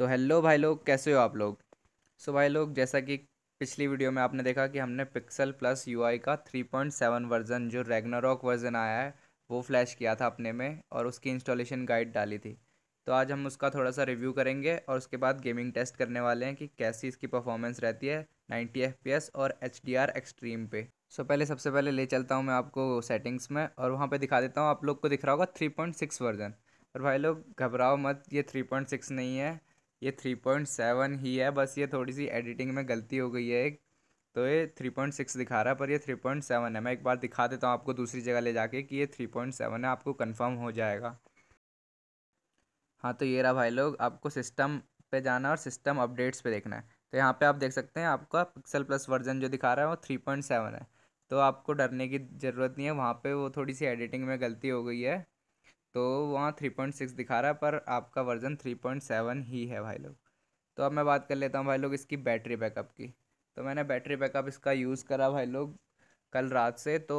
तो हेलो भाई लोग कैसे हो आप लोग सो so भाई लोग जैसा कि पिछली वीडियो में आपने देखा कि हमने पिक्सल प्लस यूआई का 3.7 वर्ज़न जो रेगनारॉक वर्ज़न आया है वो फ्लैश किया था अपने में और उसकी इंस्टॉलेशन गाइड डाली थी तो आज हम उसका थोड़ा सा रिव्यू करेंगे और उसके बाद गेमिंग टेस्ट करने वाले हैं कि कैसी इसकी परफॉर्मेंस रहती है नाइन्टी एफ और एच एक्सट्रीम पे सो so, पहले सबसे पहले ले चलता हूँ मैं आपको सेटिंग्स में और वहाँ पे दिखा देता हूँ आप लोग को दिख रहा होगा 3.6 वर्जन और भाई लोग घबराओ मत ये 3.6 नहीं है ये थ्री पॉइंट सेवन ही है बस ये थोड़ी सी एडिटिंग में गलती हो गई है एक तो ये थ्री पॉइंट सिक्स दिखा रहा है पर ये थ्री पॉइंट सेवन है मैं एक बार दिखा देता हूँ आपको दूसरी जगह ले जाके कि ये थ्री पॉइंट सेवन है आपको कन्फर्म हो जाएगा हाँ तो ये रहा भाई लोग आपको सिस्टम पे जाना है और सिस्टम अपडेट्स पे देखना है तो यहाँ पे आप देख सकते हैं आपका पिक्सल प्लस वर्जन जो दिखा रहा है वो थ्री पॉइंट सेवन है तो आपको डरने की ज़रूरत नहीं है वहाँ पे वो थोड़ी सी एडिटिंग में गलती हो गई है तो वहाँ थ्री पॉइंट सिक्स दिखा रहा है पर आपका वर्जन थ्री पॉइंट सेवन ही है भाई लोग तो अब मैं बात कर लेता हूँ भाई लोग इसकी बैटरी बैकअप की तो मैंने बैटरी बैकअप इसका यूज़ करा भाई लोग कल रात से तो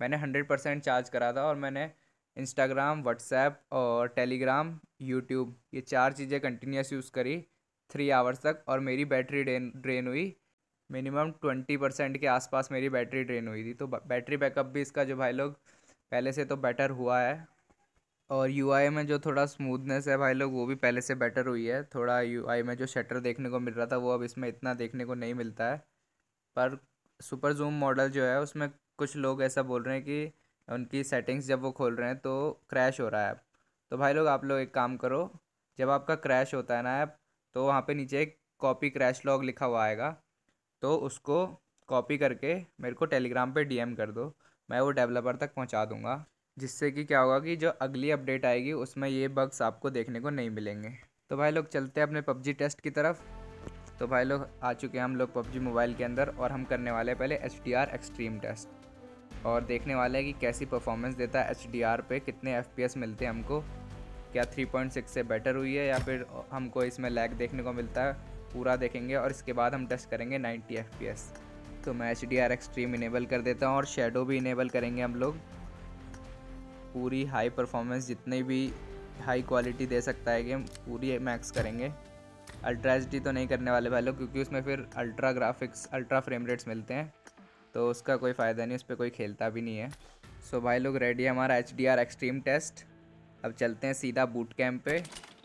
मैंने हंड्रेड परसेंट चार्ज करा था और मैंने इंस्टाग्राम व्हाट्सएप और टेलीग्राम यूट्यूब ये चार चीज़ें कंटिन्यूस यूज़ करी थ्री आवर्स तक और मेरी बैटरी ड्रेन ड्रेन हुई मिनिमम ट्वेंटी परसेंट के आसपास मेरी बैटरी ड्रेन हुई थी तो बैटरी बैकअप भी इसका जो भाई लोग पहले से तो बेटर हुआ है और यू में जो थोड़ा स्मूथनेस है भाई लोग वो भी पहले से बेटर हुई है थोड़ा यू में जो शटर देखने को मिल रहा था वो अब इसमें इतना देखने को नहीं मिलता है पर सुपर जूम मॉडल जो है उसमें कुछ लोग ऐसा बोल रहे हैं कि उनकी सेटिंग्स जब वो खोल रहे हैं तो क्रैश हो रहा है ऐप तो भाई लोग आप लोग एक काम करो जब आपका क्रैश होता है ना ऐप तो वहाँ पे नीचे एक कॉपी क्रैश लॉग लिखा हुआ आएगा तो उसको कॉपी करके मेरे को टेलीग्राम पे डीएम कर दो मैं वो डेवलपर तक पहुँचा दूँगा जिससे कि क्या होगा कि जो अगली अपडेट आएगी उसमें ये बग्स आपको देखने को नहीं मिलेंगे तो भाई लोग चलते हैं अपने पबजी टेस्ट की तरफ तो भाई लोग आ चुके हैं हम लोग पबजी मोबाइल के अंदर और हम करने वाले हैं पहले एच डी एक्सट्रीम टेस्ट और देखने वाले हैं कि कैसी परफॉर्मेंस देता है एच पे कितने एफ मिलते हैं हमको क्या 3.6 से बेटर हुई है या फिर हमको इसमें लैग देखने को मिलता है पूरा देखेंगे और इसके बाद हम टेस्ट करेंगे 90 एफ तो मैं H D R extreme enable कर देता हूँ और शेडो भी इनेबल करेंगे हम लोग पूरी हाई परफॉर्मेंस जितनी भी हाई क्वालिटी दे सकता है गेम पूरी मैक्स करेंगे अल्ट्रा एच तो नहीं करने वाले भाई लोग क्योंकि उसमें फिर ultra graphics ultra frame rates मिलते हैं तो उसका कोई फ़ायदा नहीं उस पर कोई खेलता भी नहीं है सो भाई लोग रेडी है हमारा H D R extreme test अब चलते हैं सीधा बूट कैम्प पे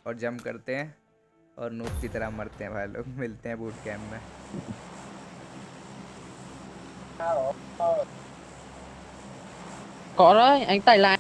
और जम करते हैं और नूप की तरह मरते हैं भाई लोग मिलते हैं बूट कैम्प में कौन है anh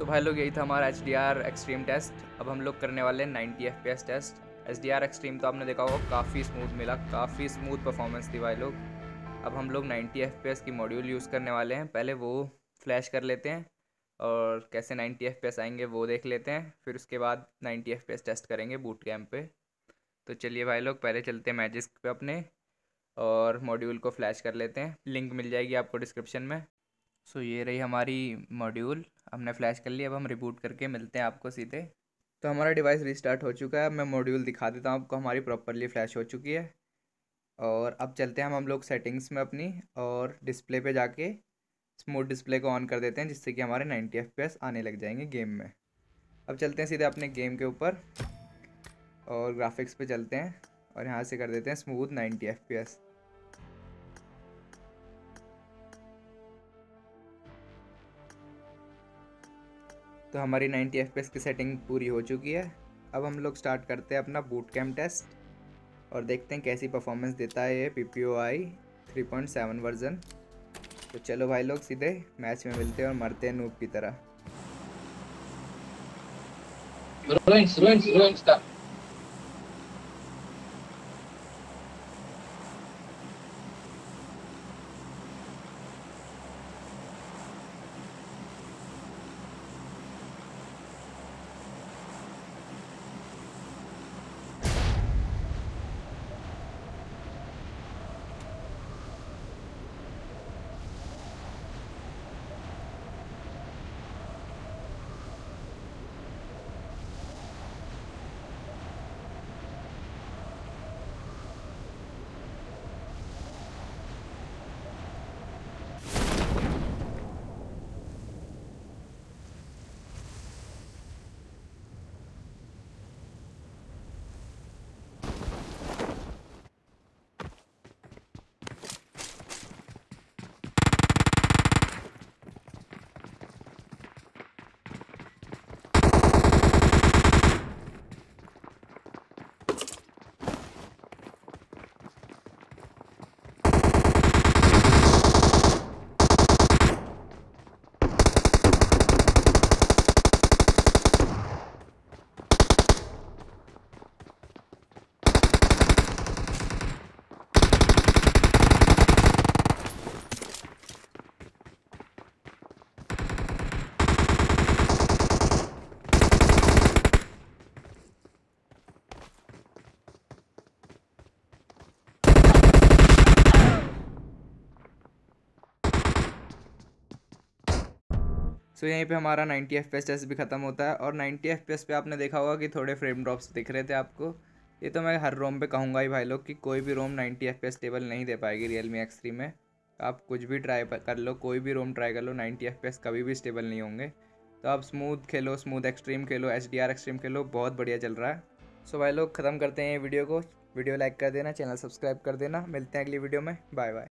सो तो भाई लोग यही था हमारा एच एक्सट्रीम टेस्ट अब हम लोग करने वाले हैं ninety F test H extreme तो आपने देखा होगा काफ़ी स्मूथ मिला काफ़ी स्मूथ परफॉर्मेंस थी भाई लोग अब हम लोग नाइन्टी एफ की मॉड्यूल यूज़ करने वाले हैं पहले वो फ्लैश कर लेते हैं और कैसे नाइन्टी एफ आएंगे वो देख लेते हैं फिर उसके बाद नाइन्टी एफ टेस्ट करेंगे बूट कैम्प पर तो चलिए भाई लोग पहले चलते हैं मैजिक पे अपने और मॉड्यूल को फ्लैश कर लेते हैं लिंक मिल जाएगी आपको डिस्क्रिप्शन में सो ये रही हमारी मॉड्यूल हमने फ्लैश कर लिया अब हम रिबूट करके मिलते हैं आपको सीधे तो हमारा डिवाइस रिस्टार्ट हो चुका है अब मैं मॉड्यूल दिखा देता हूँ आपको हमारी प्रॉपरली फ्लैश हो चुकी है और अब चलते हैं हम हम लोग सेटिंग्स में अपनी और डिस्प्ले पे जाके स्मूथ डिस्प्ले को ऑन कर देते हैं जिससे कि हमारे नाइन्टी एफ आने लग जाएंगे गेम में अब चलते हैं सीधे अपने गेम के ऊपर और ग्राफिक्स पे चलते हैं और यहाँ से कर देते हैं स्मूथ नाइन्टी एफ तो हमारी 90 एफ की सेटिंग पूरी हो चुकी है अब हम लोग स्टार्ट करते हैं अपना बूट कैम्प टेस्ट और देखते हैं कैसी परफॉर्मेंस देता है ये P P O I three point seven version तो चलो भाई लोग सीधे मैच में मिलते हैं और मरते हैं नूब की तरह रुण, रुण, रुण, सो so, यहीं पे हमारा 90 एफ टेस्ट भी ख़त्म होता है और 90 एफ पे आपने देखा होगा कि थोड़े फ्रेम ड्रॉप्स दिख रहे थे आपको ये तो मैं हर रोम पे कहूँगा ही भाई लोग कि कोई भी रोम 90 एफ स्टेबल नहीं दे पाएगी रियल मी एक्स थ्री में आप कुछ भी ट्राई कर लो कोई भी रोम ट्राई कर लो नाइन्टी एफ कभी भी स्टेबल नहीं होंगे तो आप स्मूथ खेलो स्मूथ एक्सट्रीम खेलो एच एक्सट्रीम खेलो बहुत बढ़िया चल रहा है सो भाई लोग ख़त्म करते हैं ये वीडियो को वीडियो लाइक कर देना चैनल सब्सक्राइब कर देना मिलते हैं अगली वीडियो में बाय बाय